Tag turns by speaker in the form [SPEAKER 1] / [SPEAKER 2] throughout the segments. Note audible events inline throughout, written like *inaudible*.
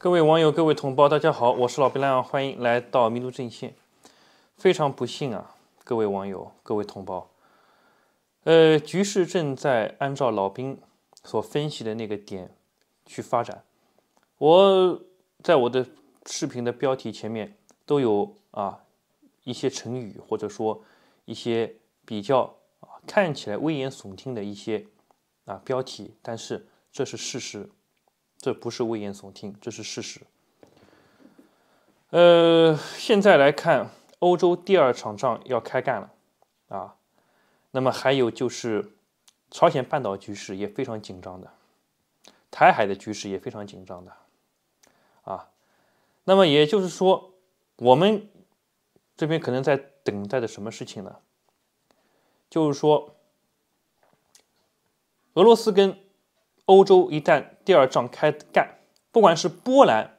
[SPEAKER 1] 各位网友，各位同胞，大家好，我是老兵亮，欢迎来到民族阵线。非常不幸啊，各位网友，各位同胞，呃，局势正在按照老兵所分析的那个点去发展。我在我的视频的标题前面都有啊一些成语，或者说一些比较啊看起来危言耸听的一些啊标题，但是这是事实。这不是危言耸听，这是事实。呃，现在来看，欧洲第二场仗要开干了，啊，那么还有就是，朝鲜半岛局势也非常紧张的，台海的局势也非常紧张的，啊，那么也就是说，我们这边可能在等待的什么事情呢？就是说，俄罗斯跟。欧洲一旦第二仗开干，不管是波兰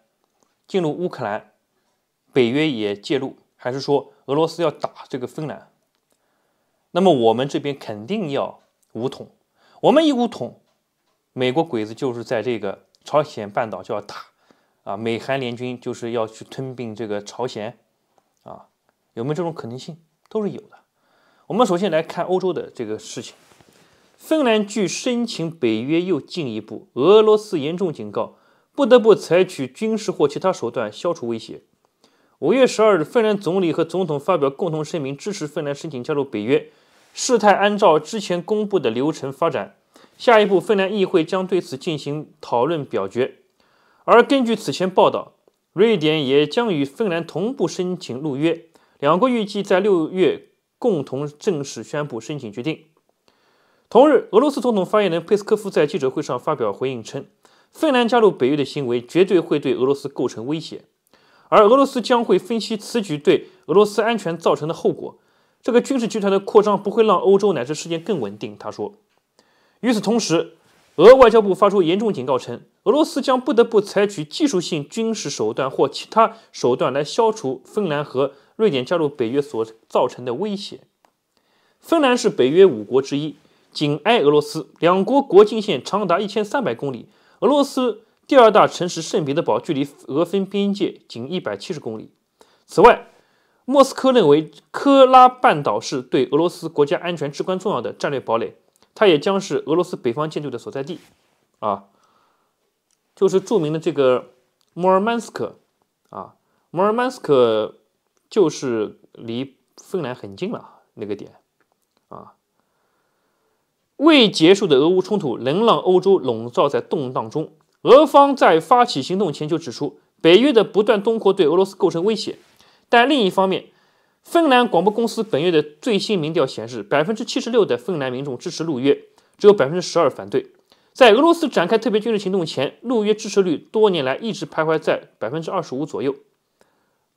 [SPEAKER 1] 进入乌克兰，北约也介入，还是说俄罗斯要打这个芬兰，那么我们这边肯定要武统。我们一武统，美国鬼子就是在这个朝鲜半岛就要打啊，美韩联军就是要去吞并这个朝鲜啊，有没有这种可能性？都是有的。我们首先来看欧洲的这个事情。芬兰拒申请北约又进一步，俄罗斯严重警告，不得不采取军事或其他手段消除威胁。五月十二日，芬兰总理和总统发表共同声明，支持芬兰申请加入北约。事态按照之前公布的流程发展，下一步芬兰议会将对此进行讨论表决。而根据此前报道，瑞典也将与芬兰同步申请入约，两国预计在六月共同正式宣布申请决定。同日，俄罗斯总统发言人佩斯科夫在记者会上发表回应称，芬兰加入北约的行为绝对会对俄罗斯构成威胁，而俄罗斯将会分析此举对俄罗斯安全造成的后果。这个军事集团的扩张不会让欧洲乃至世界更稳定，他说。与此同时，俄外交部发出严重警告称，俄罗斯将不得不采取技术性军事手段或其他手段来消除芬兰和瑞典加入北约所造成的威胁。芬兰是北约五国之一。紧挨俄罗斯，两国国境线长达一千三百公里。俄罗斯第二大城市圣彼得堡距离俄芬边界仅一百七十公里。此外，莫斯科认为科拉半岛是对俄罗斯国家安全至关重要的战略堡垒，它也将是俄罗斯北方舰队的所在地。啊，就是著名的这个摩尔曼斯克啊，摩尔曼斯克就是离芬兰很近了那个点啊。未结束的俄乌冲突仍让欧洲笼罩在动荡中。俄方在发起行动前就指出，北约的不断东扩对俄罗斯构成威胁。但另一方面，芬兰广播公司本月的最新民调显示，百分之七十六的芬兰民众支持陆约，只有百分之十二反对。在俄罗斯展开特别军事行动前，陆约支持率多年来一直徘徊在百分之二十五左右。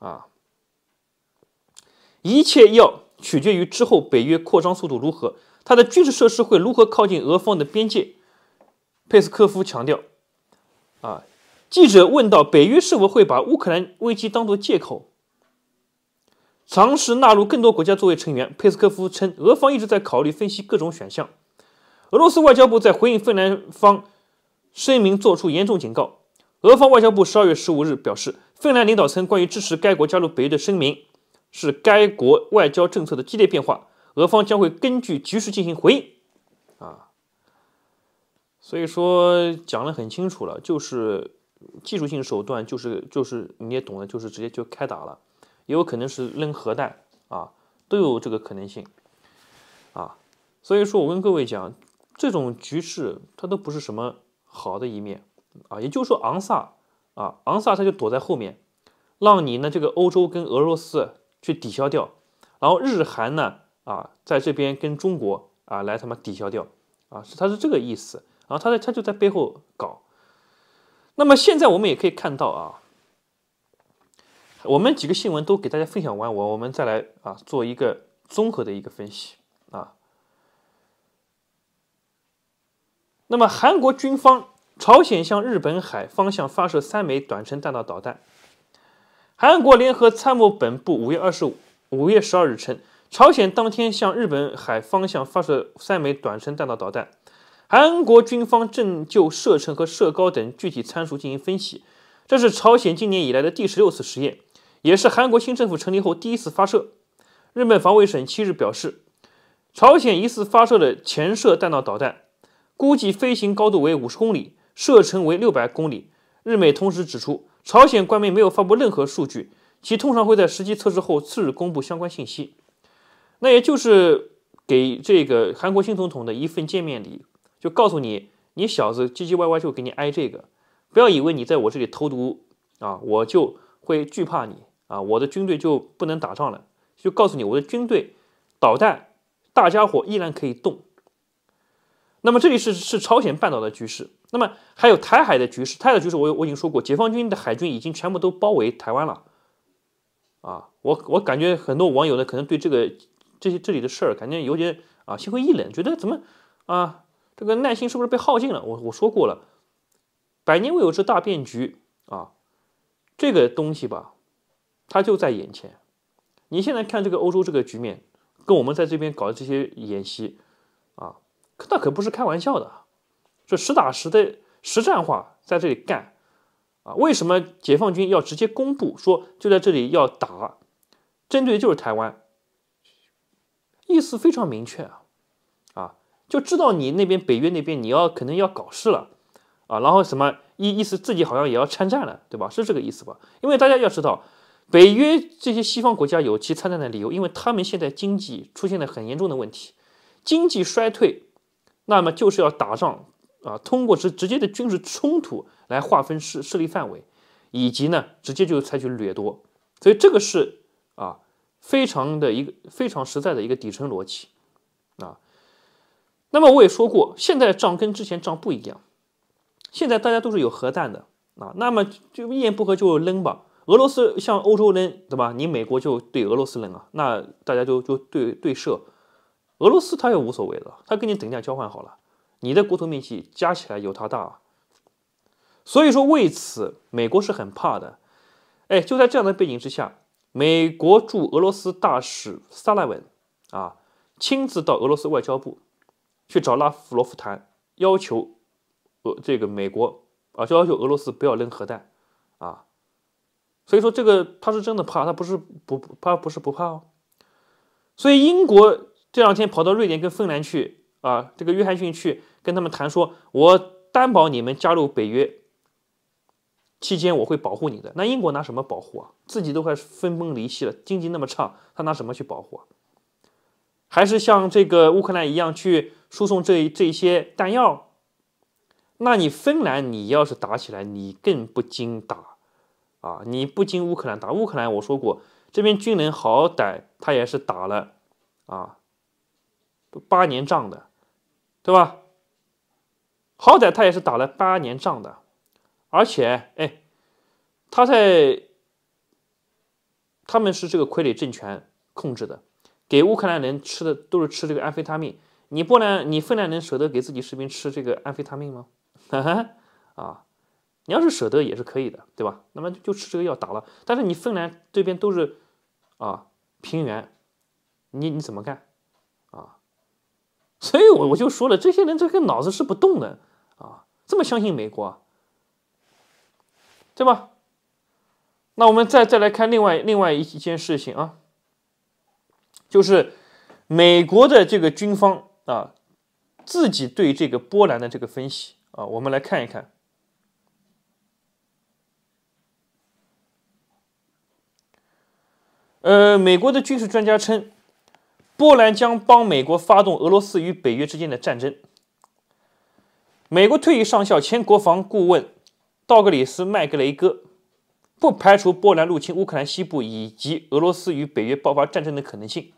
[SPEAKER 1] 啊，一切要取决于之后北约扩张速度如何。它的军事设施会如何靠近俄方的边界？佩斯科夫强调：“啊，记者问到北约是否会把乌克兰危机当作借口，尝试纳入更多国家作为成员。”佩斯科夫称，俄方一直在考虑分析各种选项。俄罗斯外交部在回应芬兰方声明作出严重警告。俄方外交部十二月十五日表示，芬兰领导层关于支持该国加入北约的声明是该国外交政策的激烈变化。俄方将会根据局势进行回应，啊，所以说讲的很清楚了，就是技术性手段，就是就是你也懂的，就是直接就开打了，也有可能是扔核弹啊，都有这个可能性，啊，所以说，我跟各位讲，这种局势它都不是什么好的一面啊，也就是说，昂萨啊，昂萨他就躲在后面，让你呢这个欧洲跟俄罗斯去抵消掉，然后日韩呢。啊，在这边跟中国啊来他妈抵消掉啊，是他是这个意思，然后他他就在背后搞。那么现在我们也可以看到啊，我们几个新闻都给大家分享完，我我们再来啊做一个综合的一个分析啊。那么韩国军方朝鲜向日本海方向发射三枚短程弹道导弹。韩国联合参谋本部五月二十五五月十二日称。朝鲜当天向日本海方向发射三枚短程弹道导弹，韩国军方正就射程和射高等具体参数进行分析。这是朝鲜今年以来的第十六次实验，也是韩国新政府成立后第一次发射。日本防卫省七日表示，朝鲜疑似发射的潜射弹道导弹，估计飞行高度为五十公里，射程为六百公里。日美同时指出，朝鲜官媒没有发布任何数据，其通常会在实际测试后次日公布相关信息。那也就是给这个韩国新总统的一份见面礼，就告诉你，你小子唧唧歪歪就给你挨这个，不要以为你在我这里投毒啊，我就会惧怕你啊，我的军队就不能打仗了，就告诉你，我的军队导弹大家伙依然可以动。那么这里是是朝鲜半岛的局势，那么还有台海的局势，台海的局势我我已经说过，解放军的海军已经全部都包围台湾了，啊，我我感觉很多网友呢可能对这个。这些这里的事儿，感觉有点啊，心灰意冷，觉得怎么啊，这个耐心是不是被耗尽了？我我说过了，百年未有之大变局啊，这个东西吧，它就在眼前。你现在看这个欧洲这个局面，跟我们在这边搞的这些演习啊，那可不是开玩笑的，这实打实的实战化在这里干啊。为什么解放军要直接公布说就在这里要打，针对的就是台湾？意思非常明确啊，啊，就知道你那边北约那边你要可能要搞事了啊，然后什么意意思自己好像也要参战了，对吧？是这个意思吧？因为大家要知道，北约这些西方国家有其参战的理由，因为他们现在经济出现了很严重的问题，经济衰退，那么就是要打仗啊，通过直直接的军事冲突来划分势势力范围，以及呢直接就采取掠夺，所以这个是啊。非常的一个非常实在的一个底层逻辑啊。那么我也说过，现在的仗跟之前仗不一样，现在大家都是有核弹的啊。那么就一言不合就扔吧，俄罗斯向欧洲扔对吧？你美国就对俄罗斯扔啊，那大家就就对对射，俄罗斯他也无所谓的，他跟你等价交换好了，你的国土面积加起来有他大，啊。所以说为此美国是很怕的。哎，就在这样的背景之下。美国驻俄罗斯大使萨拉文啊，亲自到俄罗斯外交部去找拉夫罗夫谈，要求俄这个美国啊，就要求俄罗斯不要扔核弹啊。所以说这个他是真的怕，他不是不怕，不是不怕哦。所以英国这两天跑到瑞典跟芬兰去啊，这个约翰逊去跟他们谈说，我担保你们加入北约。期间我会保护你的。那英国拿什么保护啊？自己都快分崩离析了，经济那么差，他拿什么去保护啊？还是像这个乌克兰一样去输送这这些弹药？那你芬兰，你要是打起来，你更不经打啊！你不经乌克兰打乌克兰，我说过，这边军人好歹他也是打了啊，八年仗的，对吧？好歹他也是打了八年仗的。而且，哎，他在，他们是这个傀儡政权控制的，给乌克兰人吃的都是吃这个安非他命。你波兰，你芬兰能舍得给自己士兵吃这个安非他命吗？*laughs* 啊，你要是舍得也是可以的，对吧？那么就吃这个药打了。但是你芬兰这边都是啊平原，你你怎么干啊？所以，我我就说了，这些人这个脑子是不动的啊，这么相信美国。对吧？那我们再再来看另外另外一件事情啊，就是美国的这个军方啊，自己对这个波兰的这个分析啊，我们来看一看。呃，美国的军事专家称，波兰将帮美国发动俄罗斯与北约之间的战争。美国退役上校、前国防顾问。道格里斯·麦格雷戈不排除波兰入侵乌克兰西部以及俄罗斯与北约爆发战争的可能性。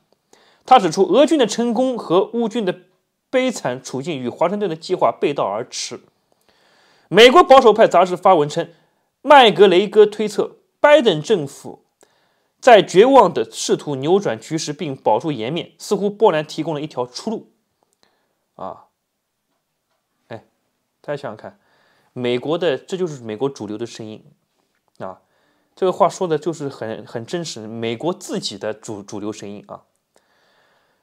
[SPEAKER 1] 他指出，俄军的成功和乌军的悲惨处境与华盛顿的计划背道而驰。美国保守派杂志发文称，麦格雷戈推测，拜登政府在绝望地试图扭转局势并保住颜面，似乎波兰提供了一条出路。啊，哎，大家想想看。美国的这就是美国主流的声音啊，这个话说的就是很很真实，美国自己的主主流声音啊。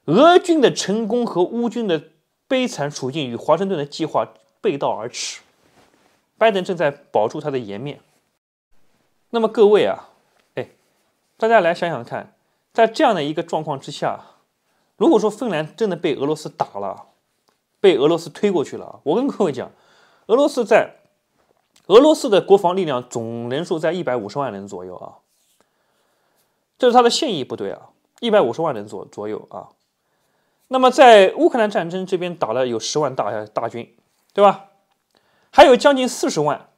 [SPEAKER 1] 俄军的成功和乌军的悲惨处境与华盛顿的计划背道而驰，拜登正在保住他的颜面。那么各位啊，哎，大家来想想看，在这样的一个状况之下，如果说芬兰真的被俄罗斯打了，被俄罗斯推过去了我跟各位讲，俄罗斯在。俄罗斯的国防力量总人数在一百五十万人左右啊，这是他的现役部队啊，一百五十万人左左右啊。那么在乌克兰战争这边打了有十万大大军，对吧？还有将近四十万，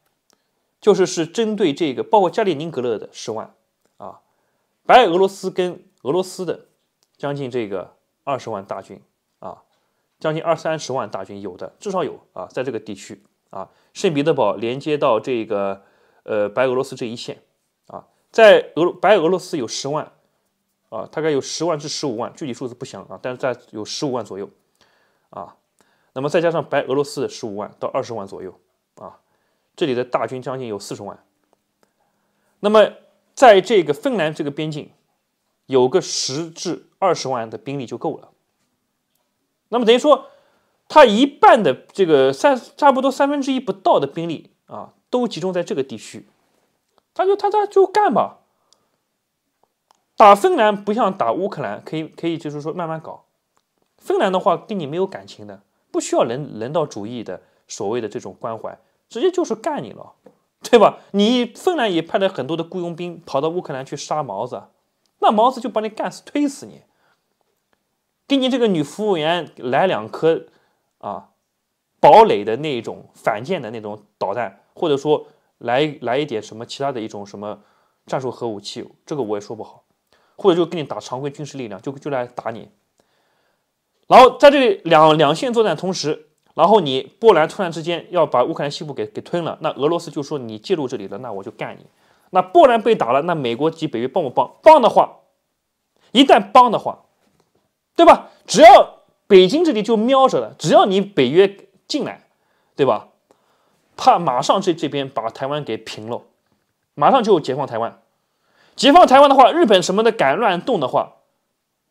[SPEAKER 1] 就是是针对这个包括加里宁格勒的十万啊，白俄罗斯跟俄罗斯的将近这个二十万大军啊，将近二三十万大军有的至少有啊，在这个地区。啊，圣彼得堡连接到这个呃白俄罗斯这一线啊，在俄白俄罗斯有十万啊，大概有十万至十五万，具体数字不详啊，但是在有十五万左右啊，那么再加上白俄罗斯的十五万到二十万左右啊，这里的大军将近有四十万。那么在这个芬兰这个边境，有个十至二十万的兵力就够了。那么等于说。他一半的这个三差不多三分之一不到的兵力啊，都集中在这个地区，他就他他就干吧。打芬兰不像打乌克兰，可以可以就是说慢慢搞。芬兰的话跟你没有感情的，不需要人人道主义的所谓的这种关怀，直接就是干你了，*laughs* 对吧？你芬兰也派了很多的雇佣兵跑到乌克兰去杀毛子，那毛子就把你干死推死你，给你这个女服务员来两颗。啊，堡垒的那种反舰的那种导弹，或者说来来一点什么其他的一种什么战术核武器，这个我也说不好。或者就跟你打常规军事力量，就就来打你。然后在这里两两线作战同时，然后你波兰突然之间要把乌克兰西部给给吞了，那俄罗斯就说你介入这里了，那我就干你。那波兰被打了，那美国及北约帮不帮？帮的话，一旦帮的话，对吧？只要。北京这里就瞄着了，只要你北约进来，对吧？怕马上这这边把台湾给平了，马上就解放台湾。解放台湾的话，日本什么的敢乱动的话，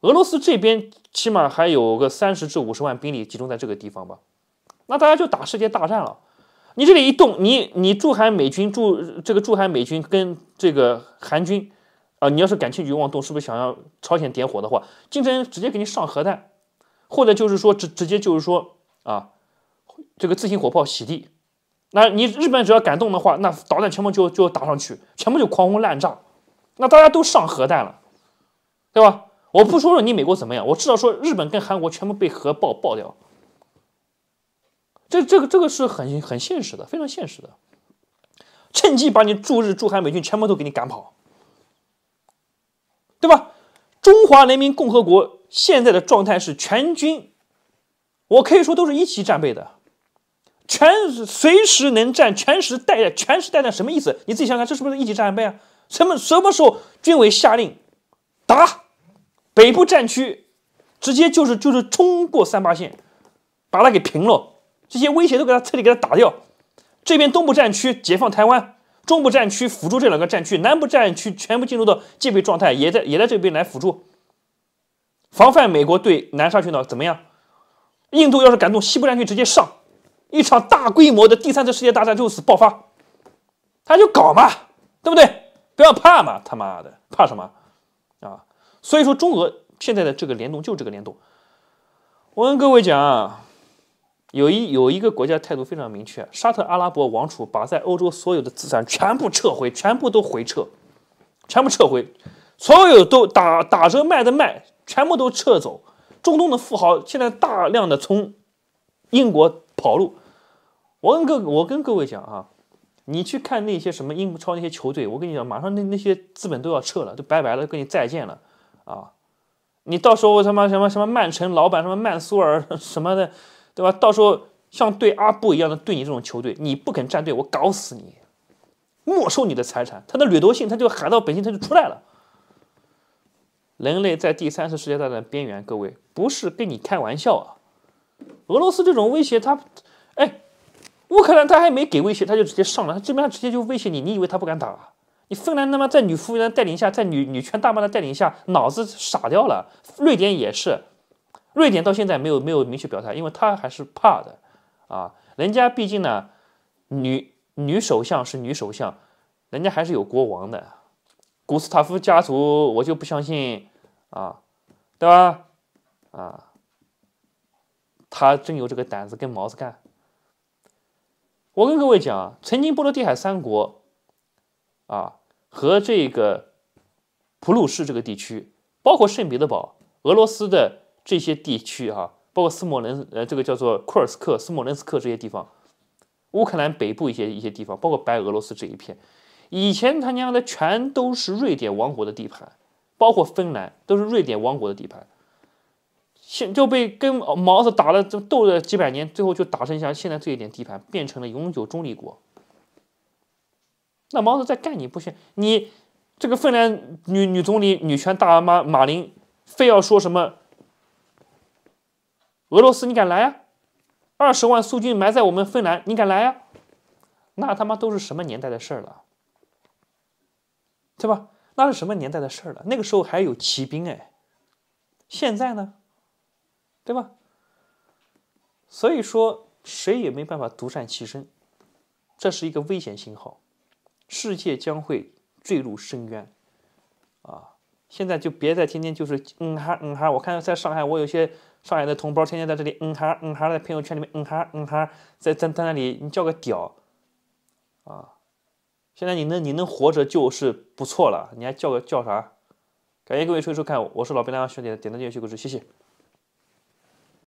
[SPEAKER 1] 俄罗斯这边起码还有个三十至五十万兵力集中在这个地方吧？那大家就打世界大战了。你这里一动，你你驻韩美军驻这个驻韩美军跟这个韩军啊，你要是敢轻举妄动，是不是想要朝鲜点火的话，竞争直接给你上核弹？或者就是说，直直接就是说啊，这个自行火炮洗地，那你日本只要敢动的话，那导弹全部就就打上去，全部就狂轰滥炸，那大家都上核弹了，对吧？我不说说你美国怎么样，我至少说日本跟韩国全部被核爆爆掉，这这个这个是很很现实的，非常现实的，趁机把你驻日驻韩美军全部都给你赶跑，对吧？中华人民共和国。现在的状态是全军，我可以说都是一级战备的，全随时能战，全时待战，全时待战什么意思？你自己想想，这是不是一级战备啊？什么什么时候军委下令打北部战区，直接就是就是冲过三八线，把它给平了，这些威胁都给他彻底给他打掉。这边东部战区解放台湾，中部战区辅助这两个战区，南部战区全部进入到戒备状态，也在也在这边来辅助。防范美国对南沙群岛怎么样？印度要是敢动，西部战区直接上，一场大规模的第三次世界大战就此爆发，他就搞嘛，对不对？不要怕嘛，他妈的怕什么啊？所以说，中俄现在的这个联动就是这个联动。我跟各位讲，啊，有一有一个国家态度非常明确，沙特阿拉伯王储把在欧洲所有的资产全部撤回，全部都回撤，全部撤回，所有都打打折卖的卖。全部都撤走，中东的富豪现在大量的从英国跑路。我跟各我跟各位讲啊，你去看那些什么英超那些球队，我跟你讲，马上那那些资本都要撤了，都拜拜了，跟你再见了啊！你到时候他妈什么什么曼城老板什么曼苏尔 *laughs* 什么的，对吧？到时候像对阿布一样的对你这种球队，你不肯站队，我搞死你，没收你的财产，他的掠夺性，他就海盗本性，他就出来了。人类在第三次世界大战边缘，各位不是跟你开玩笑啊！俄罗斯这种威胁他，哎，乌克兰他还没给威胁，他就直接上了，他基本上直接就威胁你。你以为他不敢打？你芬兰他妈在女服务员的带领下，在女女权大妈的带领下，脑子傻掉了。瑞典也是，瑞典到现在没有没有明确表态，因为他还是怕的啊。人家毕竟呢，女女首相是女首相，人家还是有国王的，古斯塔夫家族，我就不相信。啊，对吧？啊，他真有这个胆子跟毛子干？我跟各位讲啊，曾经波罗的海三国，啊和这个普鲁士这个地区，包括圣彼得堡、俄罗斯的这些地区哈，包括斯摩棱呃这个叫做库尔斯克、斯摩棱斯克这些地方，乌克兰北部一些一些地方，包括白俄罗斯这一片，以前他娘的全都是瑞典王国的地盘。包括芬兰都是瑞典王国的地盘，现就被跟毛子打了就斗了几百年，最后就打剩下现在这一点地盘，变成了永久中立国。那毛子再干你不行，你这个芬兰女女总理女权大妈马林非要说什么俄罗斯你敢来呀？二十万苏军埋在我们芬兰，你敢来呀？那他妈都是什么年代的事儿了，对吧？那是什么年代的事儿了？那个时候还有骑兵哎，现在呢，对吧？所以说谁也没办法独善其身，这是一个危险信号，世界将会坠入深渊，啊！现在就别再天天就是嗯哈嗯哈，我看在上海我有些上海的同胞天天在这里嗯哈嗯哈，在朋友圈里面嗯哈嗯哈，在在在那里你叫个屌，啊！现在你能你能活着就是不错了，你还叫个叫啥？感谢各位收收看，我是老兵，大家兄弟，点赞、订阅、关注，谢谢。